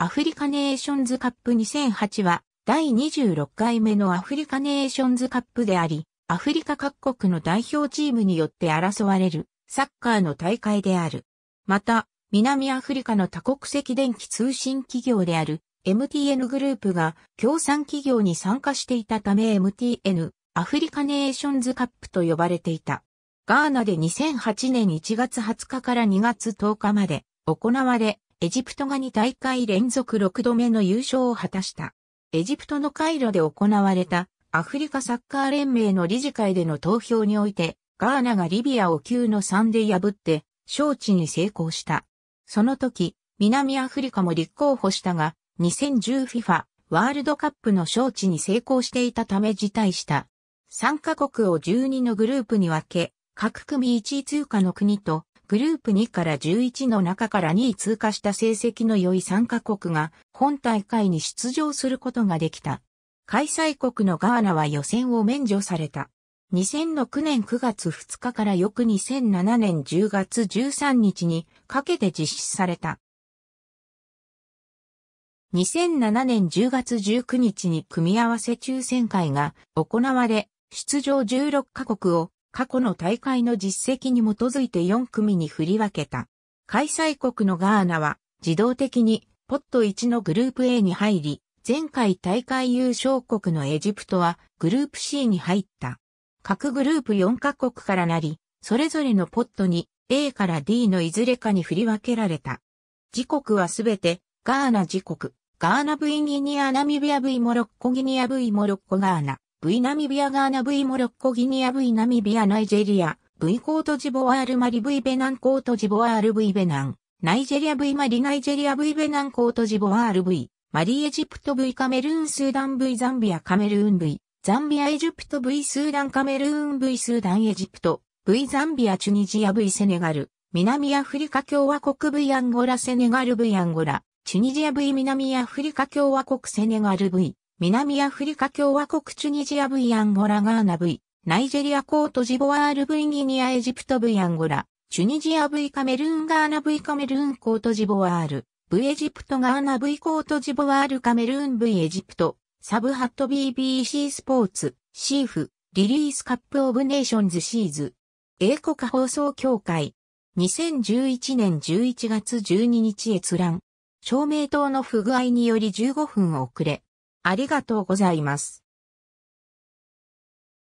アフリカネーションズカップ2008は第26回目のアフリカネーションズカップであり、アフリカ各国の代表チームによって争われるサッカーの大会である。また、南アフリカの多国籍電気通信企業である MTN グループが協賛企業に参加していたため MTN アフリカネーションズカップと呼ばれていた。ガーナで2008年1月20日から2月10日まで行われ、エジプトが2大会連続6度目の優勝を果たした。エジプトのカイロで行われたアフリカサッカー連盟の理事会での投票において、ガーナがリビアを9の3で破って、招致に成功した。その時、南アフリカも立候補したが、2010FIFA ワールドカップの招致に成功していたため辞退した。参加国を12のグループに分け、各組1位通過の国とグループ2から11の中から2位通過した成績の良い3カ国が本大会に出場することができた。開催国のガーナは予選を免除された。2009年9月2日から翌2007年10月13日にかけて実施された。2007年10月19日に組み合わせ抽選会が行われ、出場16カ国を過去の大会の実績に基づいて4組に振り分けた。開催国のガーナは自動的にポット1のグループ A に入り、前回大会優勝国のエジプトはグループ C に入った。各グループ4カ国からなり、それぞれのポットに A から D のいずれかに振り分けられた。時刻はすべてガーナ時刻、ガーナ V ギニアナミビア V モロッコギニア V モロッコガーナ。V ナミビアガーナ V モロッコギニア V ナミビアナイジェリア V コートジボワールマリ V ベナンコートジボワール V ベナンナイジェリア V マリナイジェリア V ベナンコートジボワール V マリエジプト V カメルーンスーダン V ザンビアカメルーン V ザンビアエジプト V スーダンカメルーン V スーダンエジプト V ザンビアチュニジア V セネガル南アフリカ共和国 V アンゴラセネガル V アンゴラチュニジア V 南アフリカ共和国セネガル V 南アフリカ共和国チュニジア V アンゴラガーナ V、ナイジェリアコートジボワール V ギニアエジプト V アンゴラ、チュニジア V カメルーンガーナ V カメルーンコートジボワール、V エジプトガーナ V コートジボワールカメルーン V エジプト、サブハット BBC スポーツ、シーフ、リリースカップオブネーションズシーズ。英国放送協会。2011年11月12日閲覧。照明灯の不具合により15分遅れ。ありがとうございます。